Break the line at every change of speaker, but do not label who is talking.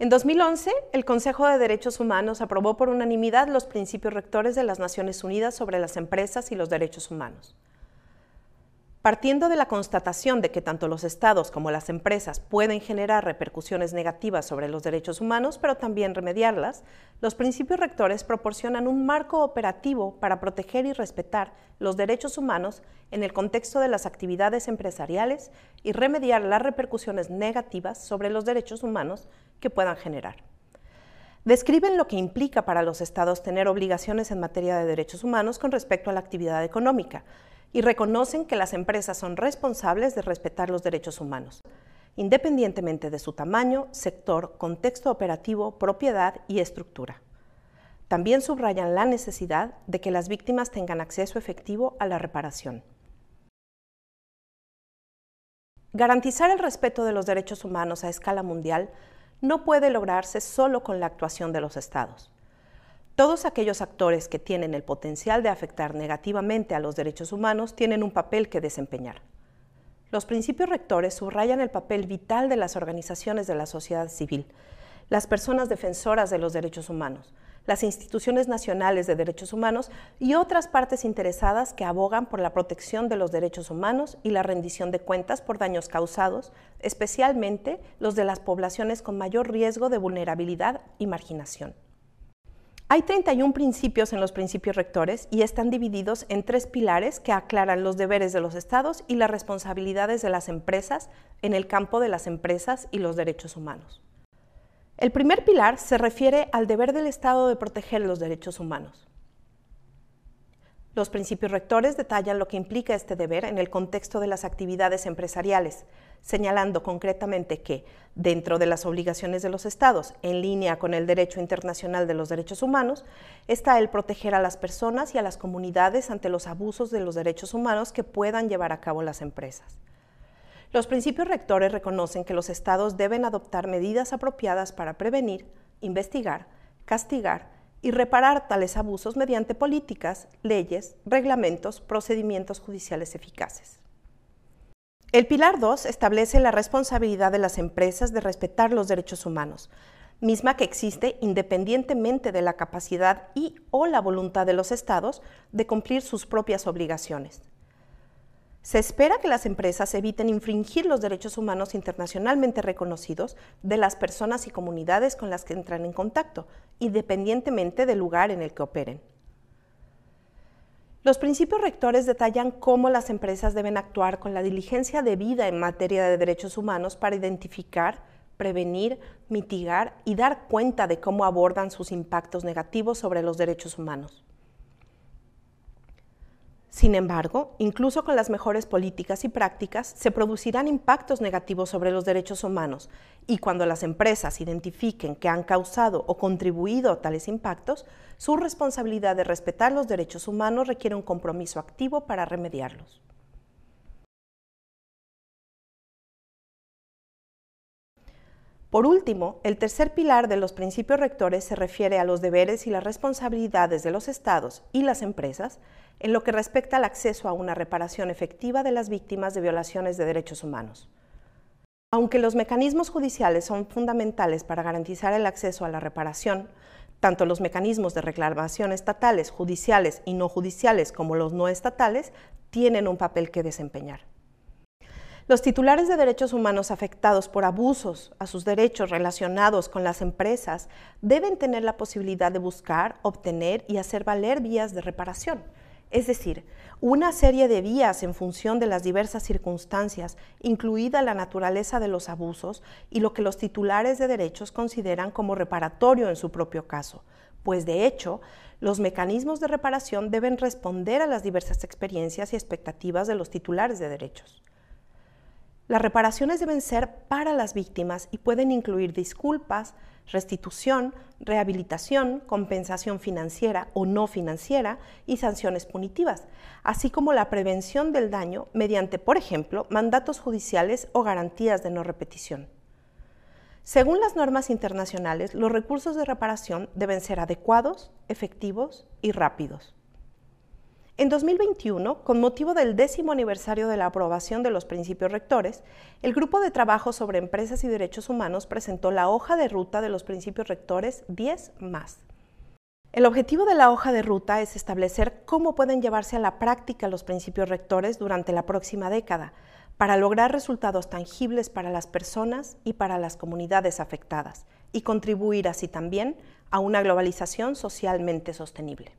En 2011, el Consejo de Derechos Humanos aprobó por unanimidad los principios rectores de las Naciones Unidas sobre las empresas y los derechos humanos. Partiendo de la constatación de que tanto los estados como las empresas pueden generar repercusiones negativas sobre los derechos humanos, pero también remediarlas, los principios rectores proporcionan un marco operativo para proteger y respetar los derechos humanos en el contexto de las actividades empresariales y remediar las repercusiones negativas sobre los derechos humanos que puedan generar describen lo que implica para los estados tener obligaciones en materia de derechos humanos con respecto a la actividad económica, y reconocen que las empresas son responsables de respetar los derechos humanos, independientemente de su tamaño, sector, contexto operativo, propiedad y estructura. También subrayan la necesidad de que las víctimas tengan acceso efectivo a la reparación. Garantizar el respeto de los derechos humanos a escala mundial no puede lograrse solo con la actuación de los Estados. Todos aquellos actores que tienen el potencial de afectar negativamente a los derechos humanos tienen un papel que desempeñar. Los principios rectores subrayan el papel vital de las organizaciones de la sociedad civil, las personas defensoras de los derechos humanos, las instituciones nacionales de derechos humanos y otras partes interesadas que abogan por la protección de los derechos humanos y la rendición de cuentas por daños causados, especialmente los de las poblaciones con mayor riesgo de vulnerabilidad y marginación. Hay 31 principios en los principios rectores y están divididos en tres pilares que aclaran los deberes de los estados y las responsabilidades de las empresas en el campo de las empresas y los derechos humanos. El primer pilar se refiere al deber del Estado de proteger los derechos humanos. Los principios rectores detallan lo que implica este deber en el contexto de las actividades empresariales, señalando concretamente que, dentro de las obligaciones de los Estados, en línea con el derecho internacional de los derechos humanos, está el proteger a las personas y a las comunidades ante los abusos de los derechos humanos que puedan llevar a cabo las empresas. Los principios rectores reconocen que los Estados deben adoptar medidas apropiadas para prevenir, investigar, castigar, y reparar tales abusos mediante políticas, leyes, reglamentos, procedimientos judiciales eficaces. El pilar 2 establece la responsabilidad de las empresas de respetar los derechos humanos, misma que existe independientemente de la capacidad y o la voluntad de los estados de cumplir sus propias obligaciones. Se espera que las empresas eviten infringir los derechos humanos internacionalmente reconocidos de las personas y comunidades con las que entran en contacto, independientemente del lugar en el que operen. Los principios rectores detallan cómo las empresas deben actuar con la diligencia debida en materia de derechos humanos para identificar, prevenir, mitigar y dar cuenta de cómo abordan sus impactos negativos sobre los derechos humanos. Sin embargo, incluso con las mejores políticas y prácticas, se producirán impactos negativos sobre los derechos humanos y cuando las empresas identifiquen que han causado o contribuido a tales impactos, su responsabilidad de respetar los derechos humanos requiere un compromiso activo para remediarlos. Por último, el tercer pilar de los principios rectores se refiere a los deberes y las responsabilidades de los estados y las empresas en lo que respecta al acceso a una reparación efectiva de las víctimas de violaciones de derechos humanos. Aunque los mecanismos judiciales son fundamentales para garantizar el acceso a la reparación, tanto los mecanismos de reclamación estatales, judiciales y no judiciales como los no estatales tienen un papel que desempeñar. Los titulares de derechos humanos afectados por abusos a sus derechos relacionados con las empresas deben tener la posibilidad de buscar, obtener y hacer valer vías de reparación. Es decir, una serie de vías en función de las diversas circunstancias, incluida la naturaleza de los abusos y lo que los titulares de derechos consideran como reparatorio en su propio caso, pues de hecho, los mecanismos de reparación deben responder a las diversas experiencias y expectativas de los titulares de derechos. Las reparaciones deben ser para las víctimas y pueden incluir disculpas, restitución, rehabilitación, compensación financiera o no financiera y sanciones punitivas, así como la prevención del daño mediante, por ejemplo, mandatos judiciales o garantías de no repetición. Según las normas internacionales, los recursos de reparación deben ser adecuados, efectivos y rápidos. En 2021, con motivo del décimo aniversario de la aprobación de los principios rectores, el Grupo de Trabajo sobre Empresas y Derechos Humanos presentó la hoja de ruta de los principios rectores 10 más. El objetivo de la hoja de ruta es establecer cómo pueden llevarse a la práctica los principios rectores durante la próxima década para lograr resultados tangibles para las personas y para las comunidades afectadas y contribuir así también a una globalización socialmente sostenible.